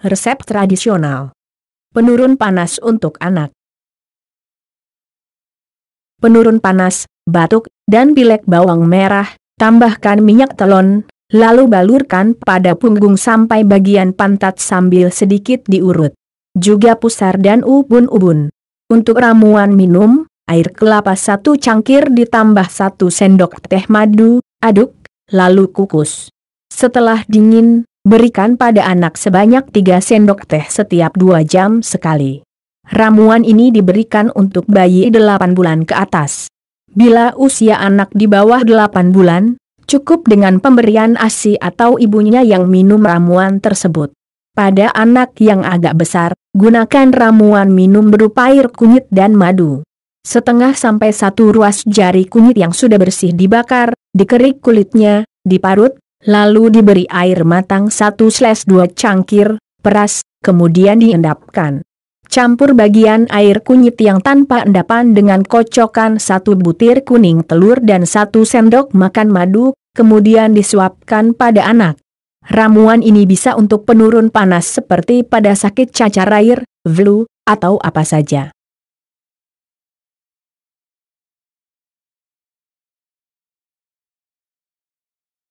Resep tradisional. Penurun panas untuk anak. Penurun panas, batuk, dan pilek bawang merah, tambahkan minyak telon, lalu balurkan pada punggung sampai bagian pantat sambil sedikit diurut. Juga pusar dan ubun-ubun. Untuk ramuan minum, air kelapa satu cangkir ditambah satu sendok teh madu, aduk, lalu kukus. Setelah dingin, Berikan pada anak sebanyak 3 sendok teh setiap 2 jam sekali. Ramuan ini diberikan untuk bayi 8 bulan ke atas. Bila usia anak di bawah 8 bulan, cukup dengan pemberian ASI atau ibunya yang minum ramuan tersebut. Pada anak yang agak besar, gunakan ramuan minum berupa air kunyit dan madu. Setengah sampai satu ruas jari kunyit yang sudah bersih dibakar, dikerik kulitnya, diparut, lalu diberi air matang 1-2 cangkir, peras, kemudian diendapkan. Campur bagian air kunyit yang tanpa endapan dengan kocokan satu butir kuning telur dan satu sendok makan madu, kemudian disuapkan pada anak. Ramuan ini bisa untuk penurun panas seperti pada sakit cacar air, flu, atau apa saja.